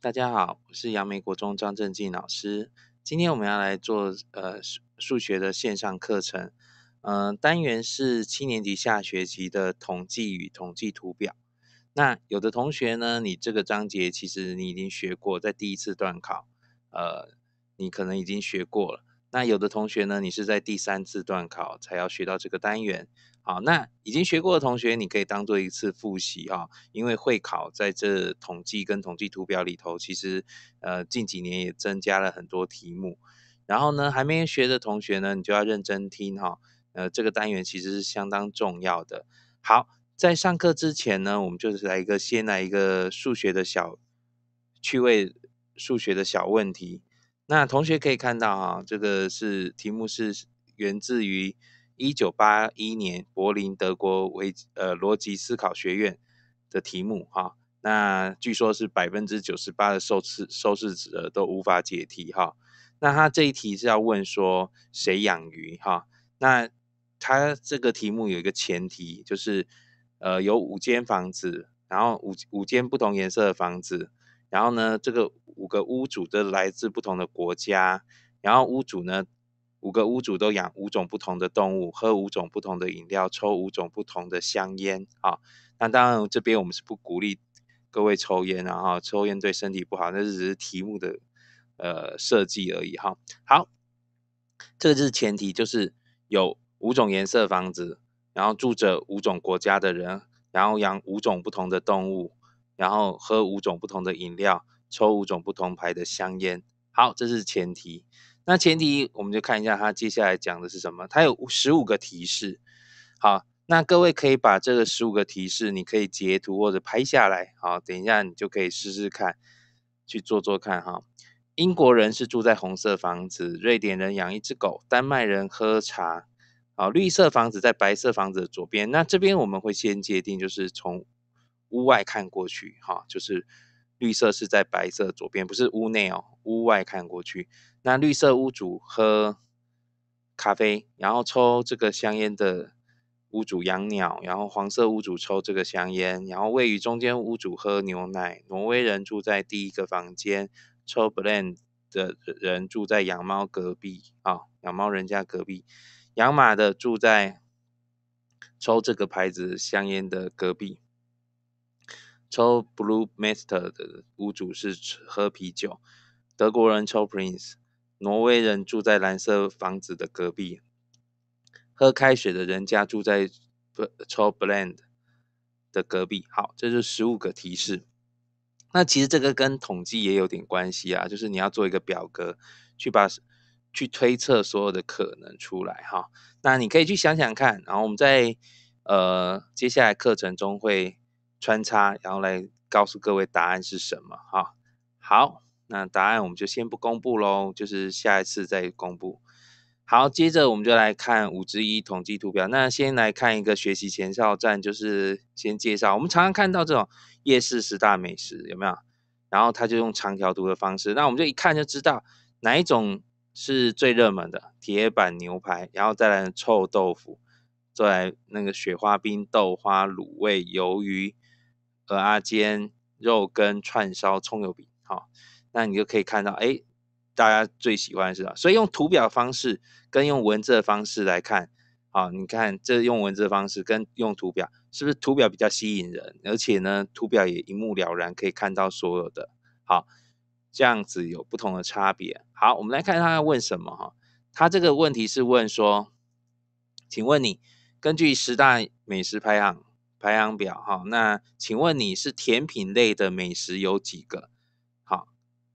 大家好，我是杨梅国中张正进老师。今天我们要来做呃数数学的线上课程，嗯，单元是七年级下学期的统计与统计图表。那有的同学呢，你这个章节其实你已经学过，在第一次段考，呃，你可能已经学过了。那有的同学呢，你是在第三次段考才要学到这个单元。好，那已经学过的同学，你可以当做一次复习哈，因为会考在这统计跟统计图表里头，其实呃近几年也增加了很多题目。然后呢，还没学的同学呢，你就要认真听哈，呃，这个单元其实是相当重要的。好，在上课之前呢，我们就是来一个先来一个数学的小趣味，数学的小问题。那同学可以看到哈，这个是题目是源自于。一九八一年，柏林德国维呃逻辑思考学院的题目哈，那据说是百分之九十八的受试受试者都无法解题哈。那他这一题是要问说谁养鱼哈？那他这个题目有一个前提就是呃有五间房子，然后五五间不同颜色的房子，然后呢这个五个屋主都来自不同的国家，然后屋主呢。五个屋主都养五种不同的动物，喝五种不同的饮料，抽五种不同的香烟啊。那当然，这边我们是不鼓励各位抽烟，然后抽烟对身体不好，那只是题目的呃设计而已哈。好，这个就是前提，就是有五种颜色房子，然后住着五种国家的人，然后养五种不同的动物，然后喝五种不同的饮料，抽五种不同牌的香烟。好，这是前提。那前提，我们就看一下他接下来讲的是什么。他有十五个提示，好，那各位可以把这个十五个提示，你可以截图或者拍下来，好，等一下你就可以试试看，去做做看哈。英国人是住在红色房子，瑞典人养一只狗，丹麦人喝茶，好，绿色房子在白色房子的左边。那这边我们会先界定，就是从屋外看过去，哈，就是绿色是在白色左边，不是屋内哦，屋外看过去。那绿色屋主喝咖啡，然后抽这个香烟的屋主养鸟，然后黄色屋主抽这个香烟，然后位于中间屋主喝牛奶。挪威人住在第一个房间，抽 Blend 的人住在养猫隔壁啊，养猫人家隔壁，养马的住在抽这个牌子香烟的隔壁。抽 Blue Master 的屋主是喝啤酒，德国人抽 Prince。挪威人住在蓝色房子的隔壁，喝开水的人家住在 Tall blend 的隔壁。好，这是十五个提示。那其实这个跟统计也有点关系啊，就是你要做一个表格，去把去推测所有的可能出来哈。那你可以去想想看，然后我们在呃接下来课程中会穿插，然后来告诉各位答案是什么哈。好。那答案我们就先不公布喽，就是下一次再公布。好，接着我们就来看五之一统计图表。那先来看一个学习前哨站，就是先介绍。我们常常看到这种夜市十大美食有没有？然后他就用长条图的方式，那我们就一看就知道哪一种是最热门的。铁板牛排，然后再来臭豆腐，再来那个雪花冰、豆花、卤味、鱿鱼、鹅阿煎、肉羹、串烧、葱油饼，好。那你就可以看到，哎，大家最喜欢是啥？所以用图表方式跟用文字的方式来看，好，你看这用文字的方式跟用图表，是不是图表比较吸引人？而且呢，图表也一目了然，可以看到所有的，好，这样子有不同的差别。好，我们来看他要问什么哈？他这个问题是问说，请问你根据十大美食排行排行表哈，那请问你是甜品类的美食有几个？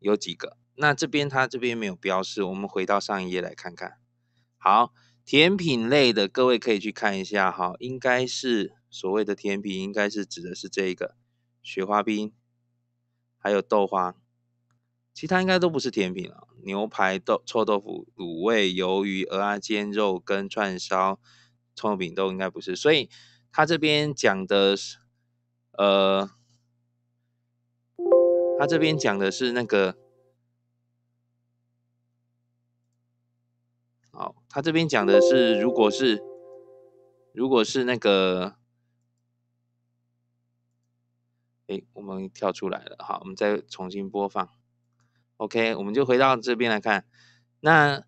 有几个？那这边它这边没有标示，我们回到上一页来看看。好，甜品类的各位可以去看一下哈，应该是所谓的甜品，应该是指的是这一个雪花冰，还有豆花，其他应该都不是甜品了。牛排、豆臭豆腐、卤味、鱿鱼、鹅啊、煎肉跟串烧、葱油饼都应该不是。所以它这边讲的是，呃。他这边讲的是那个，哦，他这边讲的是，如果是，如果是那个，哎，我们跳出来了，好，我们再重新播放。OK，我们就回到这边来看，那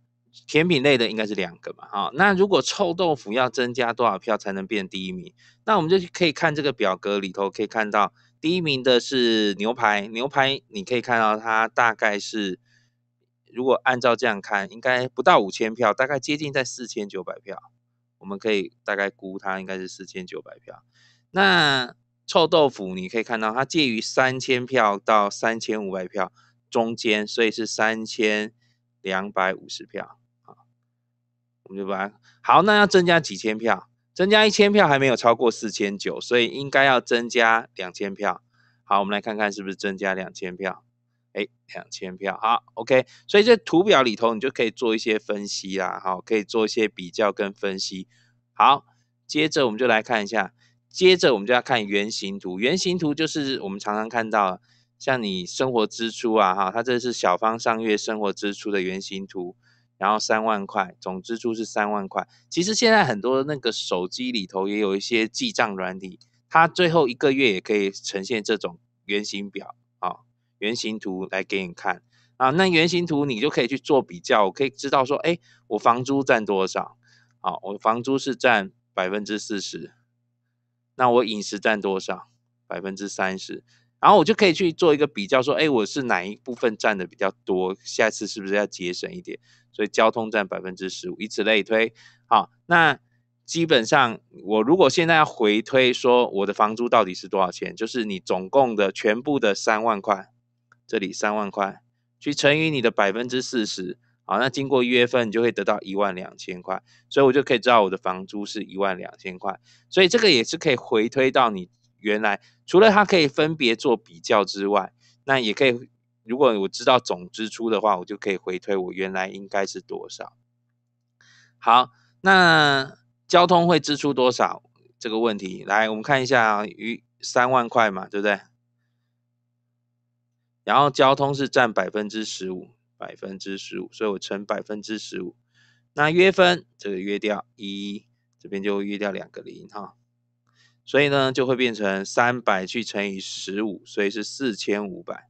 甜品类的应该是两个嘛，哦，那如果臭豆腐要增加多少票才能变第一名？那我们就可以看这个表格里头可以看到。第一名的是牛排，牛排你可以看到它大概是，如果按照这样看，应该不到五千票，大概接近在四千九百票，我们可以大概估它应该是四千九百票。那臭豆腐你可以看到它介于三千票到三千五百票中间，所以是三千两百五十票。好，我们就把它好，那要增加几千票？增加一千票还没有超过四千九，所以应该要增加两千票。好，我们来看看是不是增加两千票。哎，两千票。好，OK。所以这图表里头你就可以做一些分析啦，好，可以做一些比较跟分析。好，接着我们就来看一下，接着我们就要看原型图。原型图就是我们常常看到，像你生活支出啊，哈，它这是小方上月生活支出的原型图。然后三万块，总支出是三万块。其实现在很多那个手机里头也有一些记账软体，它最后一个月也可以呈现这种原型表啊、原型图来给你看啊。那原型图你就可以去做比较，我可以知道说，哎，我房租占多少？好，我房租是占百分之四十，那我饮食占多少？百分之三十。然后我就可以去做一个比较，说，哎，我是哪一部分占的比较多？下次是不是要节省一点？所以交通占百分之十五，以此类推。好，那基本上我如果现在要回推说我的房租到底是多少钱，就是你总共的全部的三万块，这里三万块去乘以你的百分之四十，好，那经过一月份你就会得到一万两千块，所以我就可以知道我的房租是一万两千块。所以这个也是可以回推到你原来，除了它可以分别做比较之外，那也可以。如果我知道总支出的话，我就可以回推我原来应该是多少。好，那交通会支出多少这个问题来，我们看一下，余三万块嘛，对不对？然后交通是占百分之十五，百分之十五，所以我乘百分之十五，那约分，这个约掉一，这边就约掉两个零哈，所以呢就会变成三百去乘以十五，所以是四千五百。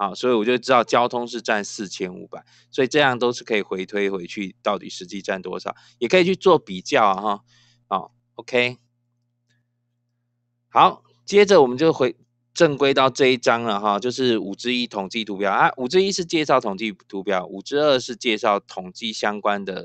啊，所以我就知道交通是占四千五百，所以这样都是可以回推回去到底实际占多少，也可以去做比较啊哈，啊，OK，好，接着我们就回正规到这一章了哈，就是五之一统计图表啊，五之一是介绍统计图表，五之二是介绍统计相关的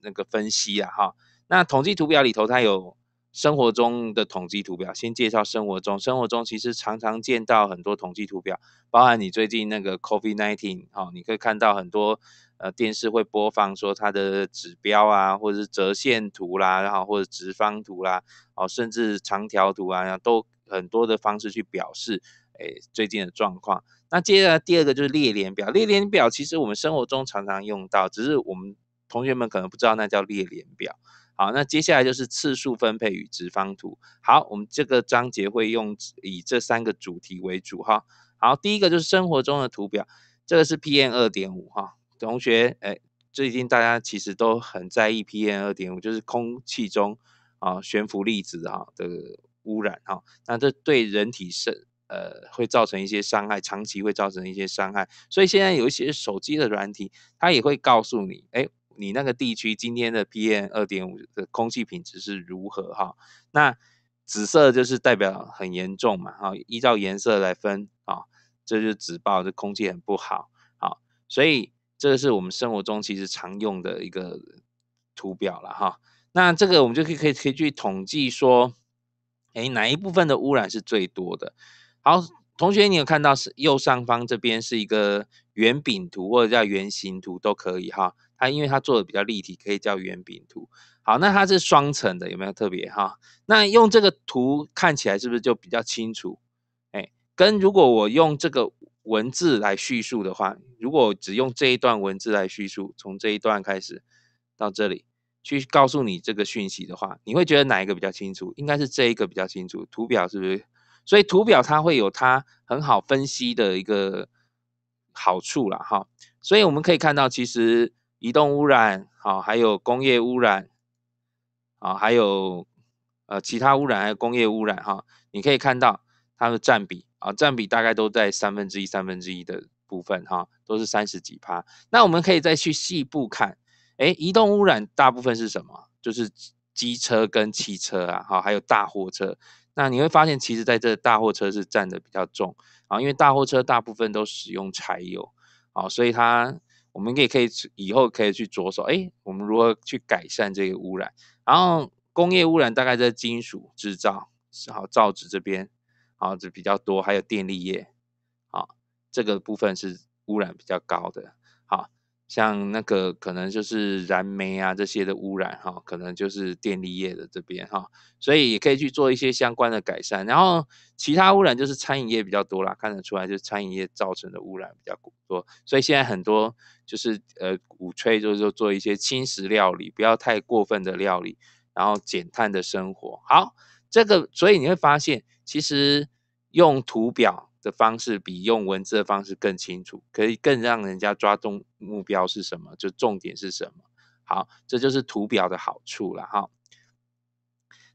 那个分析啊，哈，那统计图表里头它有。生活中的统计图表，先介绍生活中，生活中其实常常见到很多统计图表，包含你最近那个 COVID nineteen 哈，你可以看到很多呃电视会播放说它的指标啊，或者是折线图啦，然后或者直方图啦，哦，甚至长条图啊，都很多的方式去表示诶最近的状况。那接下来第二个就是列联表，列联表其实我们生活中常常用到，只是我们同学们可能不知道那叫列联表。好，那接下来就是次数分配与直方图。好，我们这个章节会用以这三个主题为主。哈，好，第一个就是生活中的图表，这个是 PM 二点五哈，同学，哎，最近大家其实都很在意 PM 二点五，就是空气中啊悬浮粒子啊的污染哈。那这对人体是呃会造成一些伤害，长期会造成一些伤害。所以现在有一些手机的软体，它也会告诉你，哎。你那个地区今天的 PM 二点五的空气品质是如何哈？那紫色就是代表很严重嘛哈？依照颜色来分啊，这就紫报，这空气很不好啊。所以这个是我们生活中其实常用的一个图表了哈。那这个我们就可以可以去统计说，哎，哪一部分的污染是最多的？好，同学，你有看到是右上方这边是一个圆饼图或者叫圆形图都可以哈。它因为它做的比较立体，可以叫圆饼图。好，那它是双层的，有没有特别哈？那用这个图看起来是不是就比较清楚？哎，跟如果我用这个文字来叙述的话，如果只用这一段文字来叙述，从这一段开始到这里去告诉你这个讯息的话，你会觉得哪一个比较清楚？应该是这一个比较清楚，图表是不是？所以图表它会有它很好分析的一个好处了哈。所以我们可以看到，其实。移动污染，好，还有工业污染，好，还有呃其他污染，还有工业污染，哈，你可以看到它的占比，啊，占比大概都在三分之一、三分之一的部分，哈，都是三十几趴。那我们可以再去细部步看，诶，移动污染大部分是什么？就是机车跟汽车啊，好，还有大货车。那你会发现，其实在这大货车是占的比较重啊，因为大货车大部分都使用柴油，啊，所以它。我们也可以以后可以去着手，哎，我们如何去改善这个污染？然后工业污染大概在金属制造、好造纸这边，啊，这比较多，还有电力业，啊，这个部分是污染比较高的。像那个可能就是燃煤啊这些的污染哈，可能就是电力业的这边哈，所以也可以去做一些相关的改善。然后其他污染就是餐饮业比较多啦，看得出来就是餐饮业造成的污染比较多，所以现在很多就是呃鼓吹就是说做一些轻食料理，不要太过分的料理，然后减碳的生活。好，这个所以你会发现其实用图表。的方式比用文字的方式更清楚，可以更让人家抓中目标是什么，就重点是什么。好，这就是图表的好处了哈。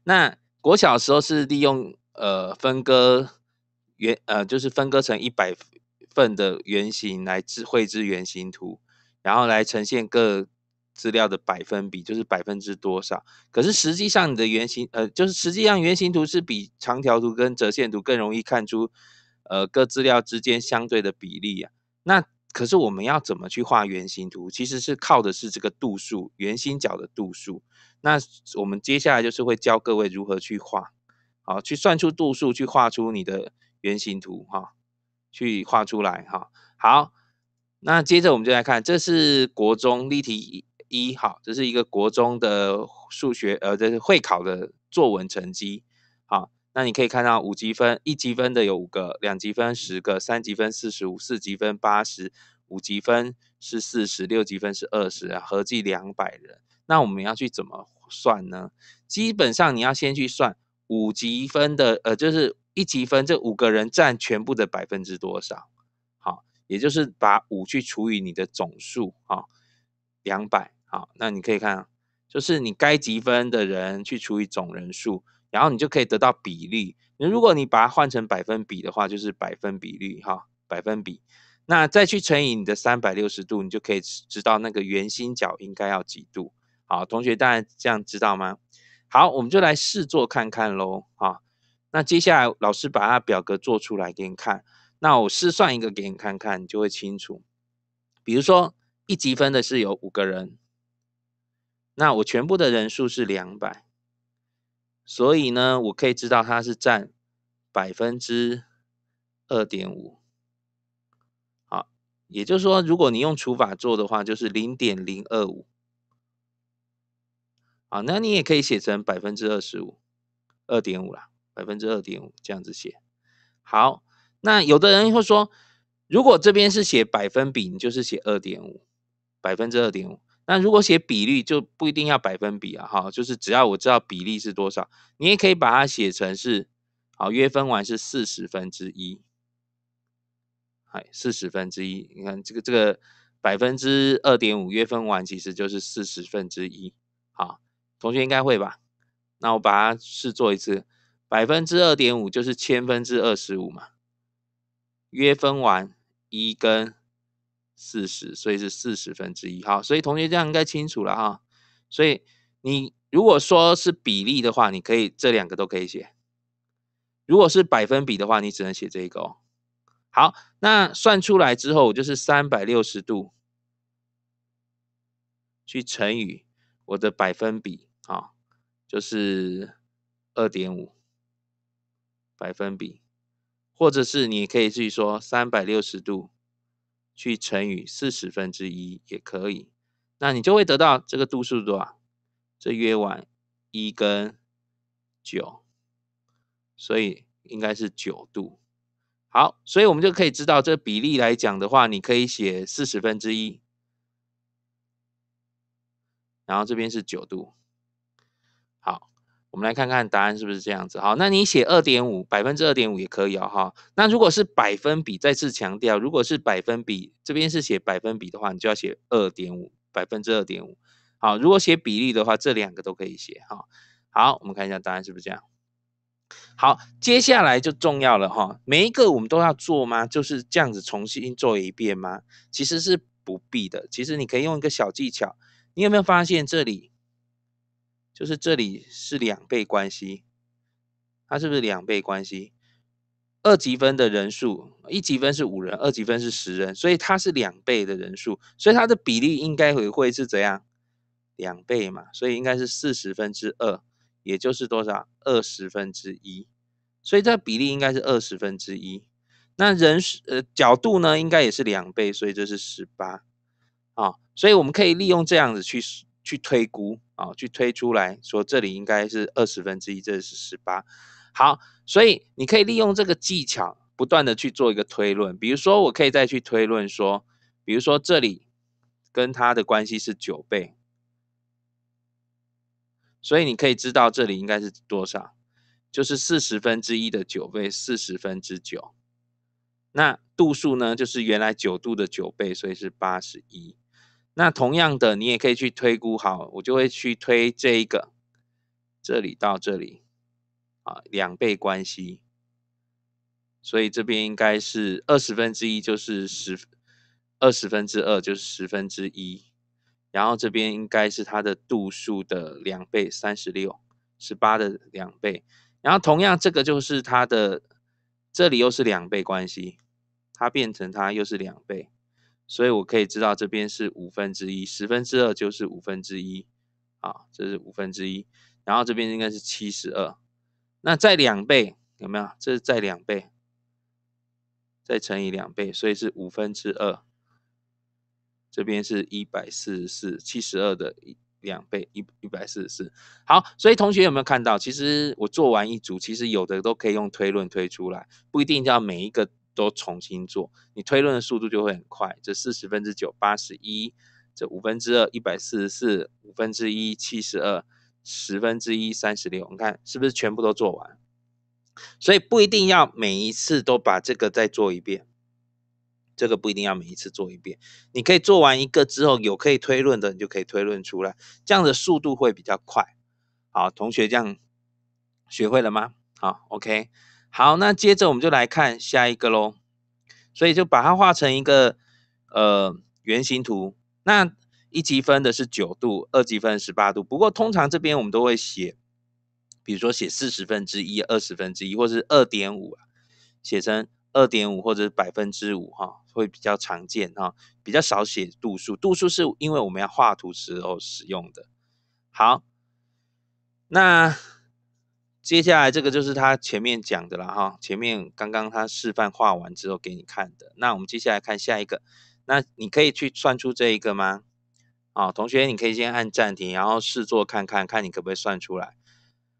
那国小的时候是利用呃分割圆呃，就是分割成一百份的圆形来制绘制圆形图，然后来呈现各资料的百分比，就是百分之多少。可是实际上你的圆形呃，就是实际上圆形图是比长条图跟折线图更容易看出。呃，各资料之间相对的比例啊，那可是我们要怎么去画圆形图？其实是靠的是这个度数，圆心角的度数。那我们接下来就是会教各位如何去画，好，去算出度数，去画出你的圆形图哈，去画出来哈。好，那接着我们就来看，这是国中例题一，好，这是一个国中的数学，呃，这是会考的作文成绩，好，那你可以看到五积分一积分的有五个，两积分十个，三积分四十五，四积分八十，五积分是四十六积分是二十啊，合计两百人。那我们要去怎么算呢？基本上你要先去算五积分的，呃，就是一积分这五个人占全部的百分之多少？好，也就是把五去除以你的总数啊，两百。好，那你可以看，就是你该积分的人去除以总人数。然后你就可以得到比例。如果你把它换成百分比的话，就是百分比率哈，百分比。那再去乘以你的三百六十度，你就可以知道那个圆心角应该要几度。好，同学，大家这样知道吗？好，我们就来试做看看喽好，那接下来老师把它表格做出来给你看。那我试算一个给你看看，你就会清楚。比如说，一级分的是有五个人，那我全部的人数是两百。所以呢，我可以知道它是占百分之二点五，好，也就是说，如果你用除法做的话，就是零点零二五，好，那你也可以写成百分之二十五，二点五啦，百分之二点五这样子写。好，那有的人会说，如果这边是写百分比，你就是写二点五，百分之二点五。那如果写比率就不一定要百分比啊，哈，就是只要我知道比例是多少，你也可以把它写成是，好约分完是四十分之一，哎，四十分之一，你看这个这个百分之二点五约分完其实就是四十分之一，好，同学应该会吧？那我把它试做一次，百分之二点五就是千分之二十五嘛，约分完一跟。四十，所以是四十分之一，好，所以同学这样应该清楚了哈。所以你如果说是比例的话，你可以这两个都可以写；如果是百分比的话，你只能写这一个哦。好，那算出来之后，我就是三百六十度去乘以我的百分比，啊，就是二点五百分比，或者是你可以去说三百六十度。去乘以四十分之一也可以，那你就会得到这个度数多少？这约完一跟九，所以应该是九度。好，所以我们就可以知道这个比例来讲的话，你可以写四十分之一，然后这边是九度。我们来看看答案是不是这样子，好，那你写二点五百分之二点五也可以哦，哈，那如果是百分比，再次强调，如果是百分比，这边是写百分比的话，你就要写二点五百分之二点五，好，如果写比例的话，这两个都可以写，哈，好，我们看一下答案是不是这样，好，接下来就重要了哈，每一个我们都要做吗？就是这样子重新做一遍吗？其实是不必的，其实你可以用一个小技巧，你有没有发现这里？就是这里是两倍关系，它是不是两倍关系？二级分的人数，一级分是五人，二级分是十人，所以它是两倍的人数，所以它的比例应该会会是怎样？两倍嘛，所以应该是四十分之二，也就是多少？二十分之一，所以这个比例应该是二十分之一。那人是呃角度呢，应该也是两倍，所以这是十八啊，所以我们可以利用这样子去去推估。啊，去推出来说，这里应该是二十分之一，这是十八。好，所以你可以利用这个技巧，不断的去做一个推论。比如说，我可以再去推论说，比如说这里跟它的关系是九倍，所以你可以知道这里应该是多少，就是四十分之一的九倍，四十分之九。那度数呢，就是原来九度的九倍，所以是八十一。那同样的，你也可以去推估好，我就会去推这一个，这里到这里，啊，两倍关系，所以这边应该是二十分之一就是十，二十分之二就是十分之一，然后这边应该是它的度数的两倍，三十六十八的两倍，然后同样这个就是它的，这里又是两倍关系，它变成它又是两倍。所以我可以知道这边是五分之一，十分之二就是五分之一啊，这是五分之一。然后这边应该是七十二，那再两倍有没有？这是再两倍，再乘以两倍，所以是五分之二。这边是一百四十四，七十二的一两倍一一百四十四。好，所以同学有没有看到？其实我做完一组，其实有的都可以用推论推出来，不一定叫每一个。都重新做，你推论的速度就会很快。这四十分之九、八十一，这五分之二、一百四十四、五分之一、七十二、十分之一、三十六，你看是不是全部都做完？所以不一定要每一次都把这个再做一遍，这个不一定要每一次做一遍。你可以做完一个之后有可以推论的，你就可以推论出来，这样的速度会比较快。好，同学这样学会了吗？好，OK。好，那接着我们就来看下一个喽。所以就把它画成一个呃圆形图。那一级分的是九度，二级分十八度。不过通常这边我们都会写，比如说写四十分之一、二十分之一，或是二点五啊，写成二点五或者是百分之五哈，会比较常见哈，比较少写度数。度数是因为我们要画图时候使用的。好，那。接下来这个就是他前面讲的了哈，前面刚刚他示范画完之后给你看的。那我们接下来看下一个，那你可以去算出这一个吗？啊，同学，你可以先按暂停，然后试做看看，看你可不可以算出来。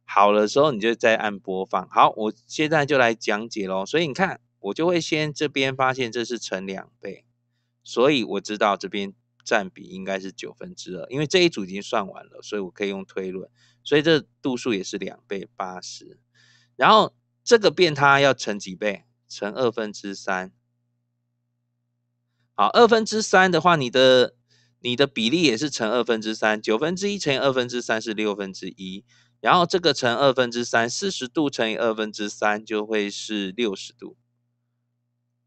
好了之后你就再按播放。好，我现在就来讲解喽。所以你看，我就会先这边发现这是乘两倍，所以我知道这边占比应该是九分之二，因为这一组已经算完了，所以我可以用推论。所以这度数也是两倍八十，然后这个变它要乘几倍？乘二分之三。好，二分之三的话，你的你的比例也是乘二分之三，九分之一乘以二分之三是六分之一，然后这个乘二分之三，四十度乘以二分之三就会是六十度。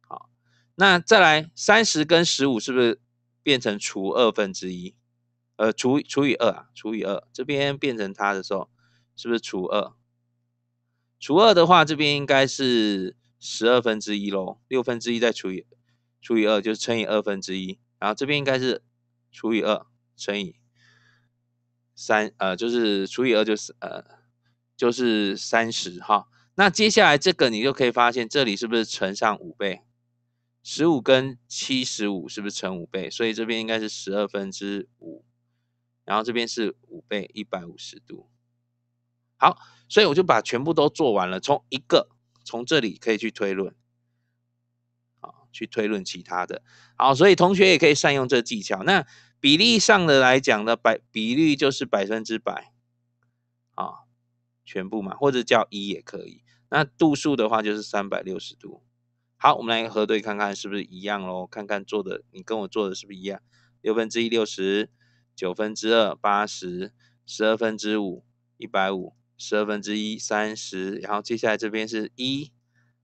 好，那再来三十跟十五是不是变成除二分之一？呃，除除以二啊，除以二，这边变成它的时候，是不是除二？除二的话，这边应该是十二分之一喽，六分之一再除以除以二，就是乘以二分之一，然后这边应该是除以二乘以三，呃，就是除以二就是呃就是三十哈。那接下来这个你就可以发现，这里是不是乘上五倍？十五跟七十五是不是乘五倍？所以这边应该是十二分之五。然后这边是五倍一百五十度，好，所以我就把全部都做完了。从一个，从这里可以去推论，啊，去推论其他的好，所以同学也可以善用这技巧。那比例上的来讲呢，百比例就是百分之百，啊，全部嘛，或者叫一也可以。那度数的话就是三百六十度。好，我们来核对看看是不是一样喽？看看做的，你跟我做的是不是一样？六分之一六十。九分之二，八十；十二分之五，一百五；十二分之一，三十。然后接下来这边是一，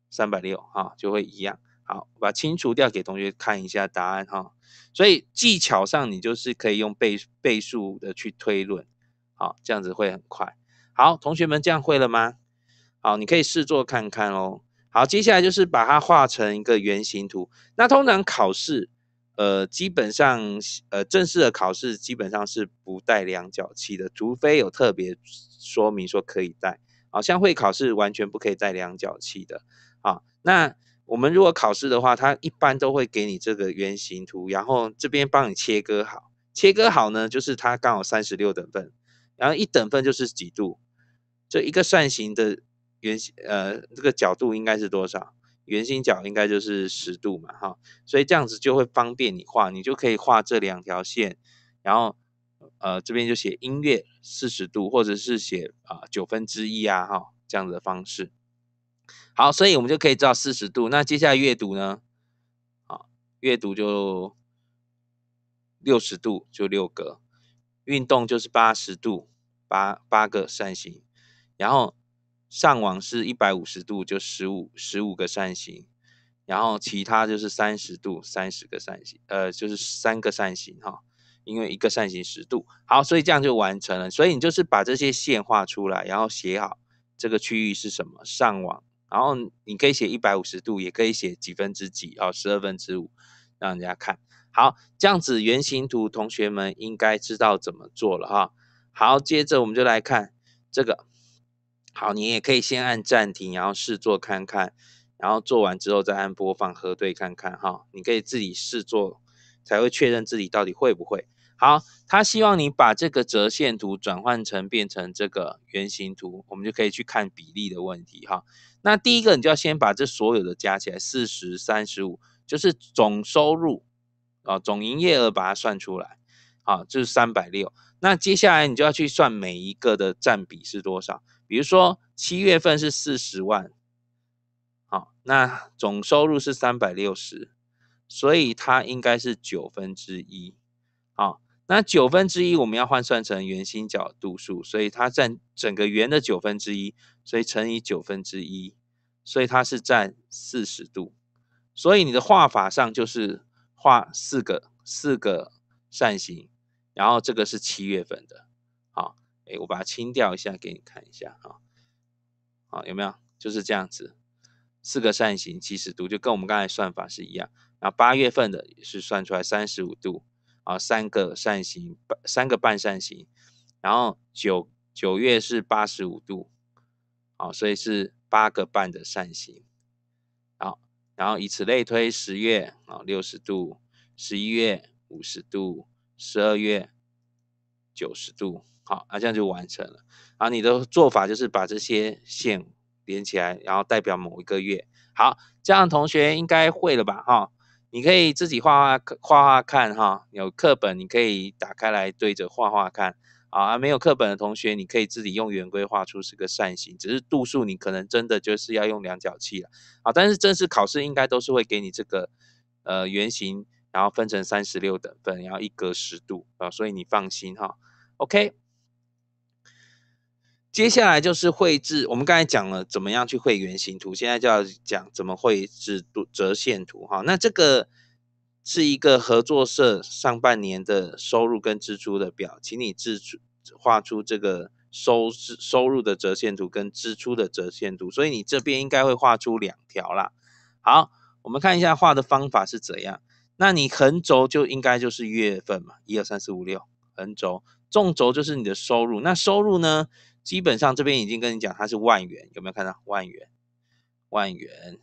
三百六，哈，就会一样。好，把清除掉，给同学看一下答案，哈。所以技巧上，你就是可以用倍倍数的去推论，好，这样子会很快。好，同学们这样会了吗？好，你可以试做看看哦。好，接下来就是把它画成一个圆形图。那通常考试。呃，基本上，呃，正式的考试基本上是不带量角器的，除非有特别说明说可以带。啊，像会考试完全不可以带量角器的。啊，那我们如果考试的话，它一般都会给你这个圆形图，然后这边帮你切割好，切割好呢，就是它刚好三十六等份，然后一等份就是几度？这一个扇形的圆，形，呃，这个角度应该是多少？圆心角应该就是十度嘛，哈，所以这样子就会方便你画，你就可以画这两条线，然后，呃，这边就写音乐四十度，或者是写啊九分之一啊，哈，这样子的方式。好，所以我们就可以知道四十度。那接下来阅读呢？好，阅读就六十度，就六个运动就是八十度，八八个扇形，然后。上网是一百五十度，就十五十五个扇形，然后其他就是三十度，三十个扇形，呃，就是三个扇形哈，因为一个扇形十度。好，所以这样就完成了。所以你就是把这些线画出来，然后写好这个区域是什么上网，然后你可以写一百五十度，也可以写几分之几啊，十二分之五，让人家看好。这样子原型图，同学们应该知道怎么做了哈。好，接着我们就来看这个。好，你也可以先按暂停，然后试做看看，然后做完之后再按播放核对看看哈。你可以自己试做，才会确认自己到底会不会好。他希望你把这个折线图转换成变成这个圆形图，我们就可以去看比例的问题哈。那第一个，你就要先把这所有的加起来，四十三十五，就是总收入啊，总营业额把它算出来，好，就是三百六。那接下来你就要去算每一个的占比是多少。比如说七月份是四十万，好，那总收入是三百六十，所以它应该是九分之一，好，那九分之一我们要换算成圆心角度数，所以它占整个圆的九分之一，所以乘以九分之一，所以它是占四十度，所以你的画法上就是画四个四个扇形，然后这个是七月份的。哎，我把它清掉一下，给你看一下啊，好，有没有就是这样子？四个扇形七十度，就跟我们刚才算法是一样。然后八月份的是算出来三十五度啊，三个扇形，三三个半扇形。然后九九月是八十五度，啊，所以是八个半的扇形。啊，然后以此类推，十月啊六十度，十一月五十度，十二月九十度。好，那这样就完成了。啊，你的做法就是把这些线连起来，然后代表某一个月。好，这样同学应该会了吧？哈，你可以自己画画，画画看哈。有课本你可以打开来对着画画看。啊，没有课本的同学，你可以自己用圆规画出是个扇形，只是度数你可能真的就是要用量角器了。啊，但是正式考试应该都是会给你这个呃圆形，然后分成三十六等份，然后一格十度啊，所以你放心哈。OK。接下来就是绘制，我们刚才讲了怎么样去绘原形图，现在就要讲怎么绘制折线图哈。那这个是一个合作社上半年的收入跟支出的表，请你制画出这个收收入的折线图跟支出的折线图，所以你这边应该会画出两条啦。好，我们看一下画的方法是怎样。那你横轴就应该就是月份嘛，一二三四五六，横轴，纵轴就是你的收入，那收入呢？基本上这边已经跟你讲，它是万元，有没有看到万元？万元，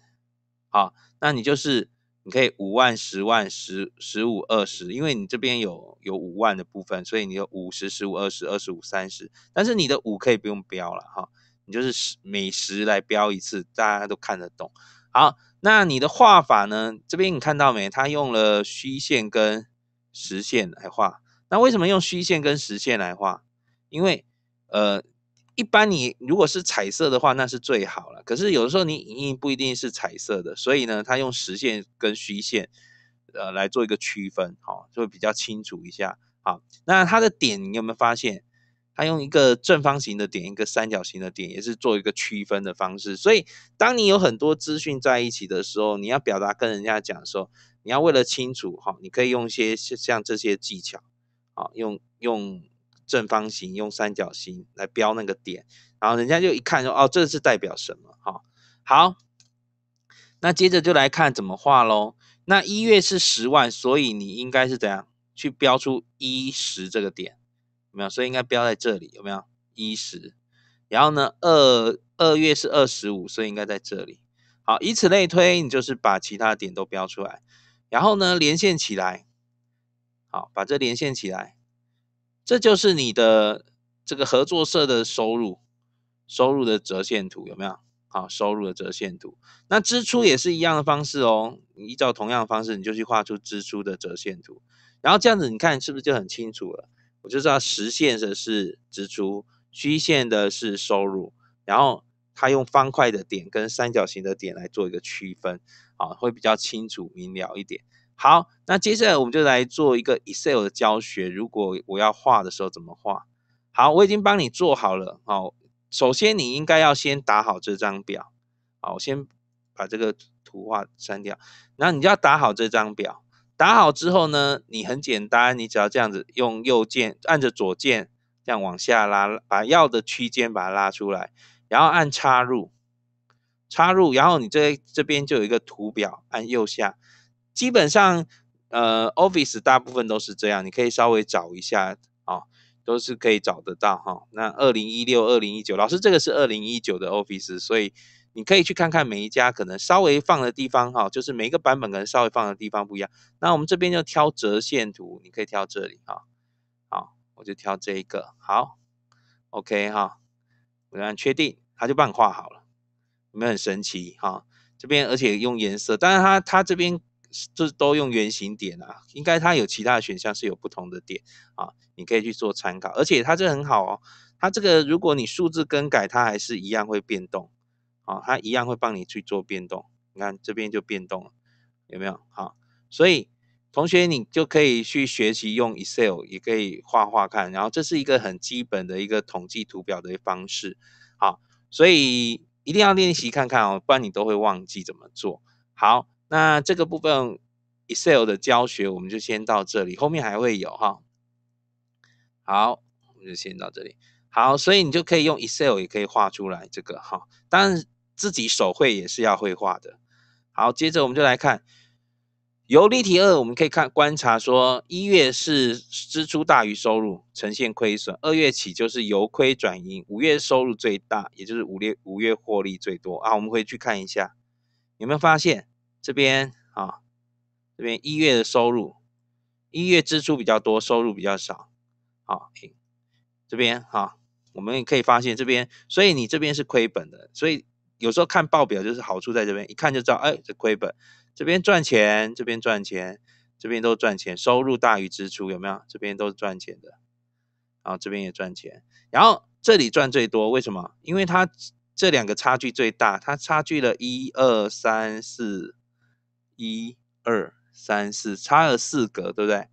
好，那你就是你可以五万、十万、十十五、二十，因为你这边有有五万的部分，所以你就五十、十五、二十、二十五、三十。但是你的五可以不用标了哈，你就是十每十来标一次，大家都看得懂。好，那你的画法呢？这边你看到没？它用了虚线跟实线来画。那为什么用虚线跟实线来画？因为呃。一般你如果是彩色的话，那是最好了。可是有的时候你影印不一定是彩色的，所以呢，它用实线跟虚线，呃，来做一个区分，哈，就会比较清楚一下。好，那它的点你有没有发现？它用一个正方形的点，一个三角形的点，也是做一个区分的方式。所以，当你有很多资讯在一起的时候，你要表达跟人家讲的时候，你要为了清楚，哈，你可以用一些像这些技巧，啊，用用。正方形用三角形来标那个点，然后人家就一看说：“哦，这是代表什么？”哈，好，那接着就来看怎么画喽。那一月是十万，所以你应该是怎样去标出一十这个点？有没有？所以应该标在这里，有没有？一十。然后呢，二二月是二十五，所以应该在这里。好，以此类推，你就是把其他点都标出来，然后呢，连线起来。好，把这连线起来。这就是你的这个合作社的收入，收入的折线图有没有？好，收入的折线图，那支出也是一样的方式哦。你依照同样的方式，你就去画出支出的折线图。然后这样子，你看是不是就很清楚了？我就知道实线的是支出，虚线的是收入。然后它用方块的点跟三角形的点来做一个区分，啊，会比较清楚明了一点。好，那接下来我们就来做一个 Excel 的教学。如果我要画的时候怎么画？好，我已经帮你做好了。好，首先你应该要先打好这张表。好，我先把这个图画删掉。然后你要打好这张表，打好之后呢，你很简单，你只要这样子用右键按着左键这样往下拉，把要的区间把它拉出来，然后按插入，插入，然后你这这边就有一个图表，按右下。基本上，呃，Office 大部分都是这样，你可以稍微找一下啊，都是可以找得到哈。那二零一六、二零一九，老师这个是二零一九的 Office，所以你可以去看看每一家可能稍微放的地方哈，就是每一个版本可能稍微放的地方不一样。那我们这边就挑折线图，你可以挑这里哈。好，我就挑这一个。好，OK 哈，我按确定，它就帮你画好了。有没有很神奇哈？这边而且用颜色，但是它它这边。就是都用圆形点啊，应该它有其他选项是有不同的点啊，你可以去做参考，而且它这很好哦，它这个如果你数字更改，它还是一样会变动，啊，它一样会帮你去做变动，你看这边就变动了，有没有？好，所以同学你就可以去学习用 Excel，也可以画画看，然后这是一个很基本的一个统计图表的方式，好，所以一定要练习看看哦，不然你都会忘记怎么做好。那这个部分 Excel 的教学我们就先到这里，后面还会有哈。好，我们就先到这里。好，所以你就可以用 Excel 也可以画出来这个哈，当然自己手绘也是要会画的。好，接着我们就来看，由例题二我们可以看观察说，一月是支出大于收入，呈现亏损；二月起就是由亏转盈，五月收入最大，也就是五月五月获利最多啊。我们可以去看一下，有没有发现？这边啊，这边一月的收入，一月支出比较多，收入比较少，好，这边哈，我们也可以发现这边，所以你这边是亏本的。所以有时候看报表就是好处在这边，一看就知道，哎，这亏本。这边赚钱，这边赚钱，这边都赚钱，收入大于支出，有没有？这边都是赚钱的，然后这边也赚钱，然后这里赚最多，为什么？因为它这两个差距最大，它差距了一二三四。一二三四，差了四格，对不对？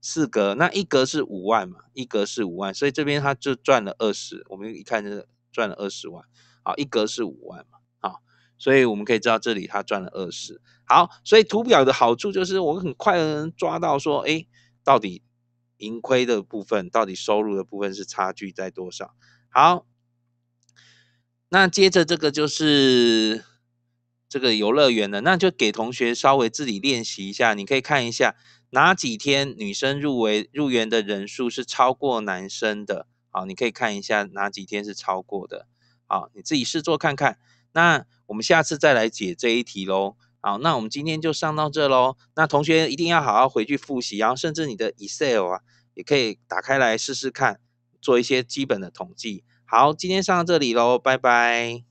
四格，那一格是五万嘛，一格是五万，所以这边他就赚了二十。我们一看，是赚了二十万。好，一格是五万嘛，好，所以我们可以知道这里他赚了二十。好，所以图表的好处就是我很快能抓到说，哎，到底盈亏的部分，到底收入的部分是差距在多少？好，那接着这个就是。这个游乐园的，那就给同学稍微自己练习一下。你可以看一下哪几天女生入围入园的人数是超过男生的，好，你可以看一下哪几天是超过的，好，你自己试做看看。那我们下次再来解这一题喽，好，那我们今天就上到这喽。那同学一定要好好回去复习，然后甚至你的 Excel 啊，也可以打开来试试看，做一些基本的统计。好，今天上到这里喽，拜拜。